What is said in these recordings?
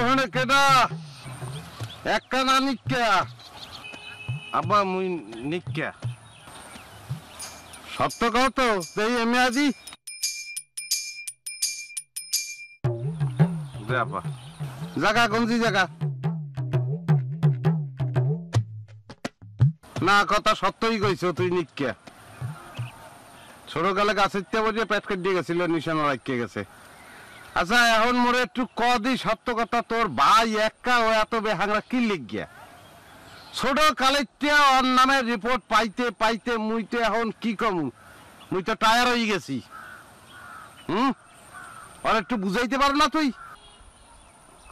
ওখানে একটা না মুই সত্য আজি জাগা জাগা না কথা সত্যই কইছ তুই নিকা ছোটকালে গাছের বসে পেট কেটে গেছিল নিশানা রাখিয়ে গেছে আচ্ছা এখন মোরে একটু ক দি সত্য কথা তোর ভাই একা ও এত বেহাংরা কি লিখ গিয়া ছোট কালেকটা ওর নামে রিপোর্ট পাইতে পাইতে মুই তো এখন কি কমু মুই তো টায়ার হয়ে গেছি হুম ওর একটু বুঝাইতে পার না তুই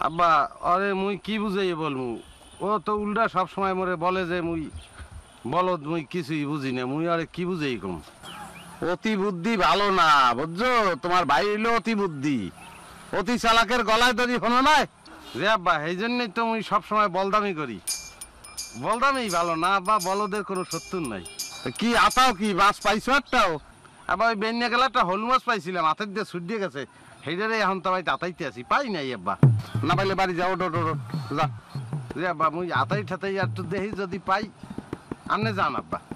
আব্বা আরে মুই কি বুঝাই বলমু ও তো উল্টা সব সময় মোরে বলে যে মুই বলো মুই কিছুই বুঝি না মুই আরে কি বুঝাই কম অতি বুদ্ধি ভালো না বুঝছো তোমার ভাই হইলো অতি বুদ্ধি অতি চালাকের গলায় দড়ি হলো নাই রে আব্বা এই জন্যই তো আমি সবসময় বলদামি করি বলদামি ভালো না আব্বা বলদের কোনো সত্যুর নাই কি আতাও কি মাছ পাইছো একটাও আবার ওই বেনিয়া একটা হলু মাছ পাইছিলাম হাতের দিয়ে ছুট দিয়ে গেছে সেইটারে এখন তো বাড়িতে আতাইতে আছি পাই নাই আব্বা না পাইলে বাড়ি যাও ডো ডো যা রে আব্বা মুই আতাই ঠাতাই আর তো দেখি যদি পাই আনে যান আব্বা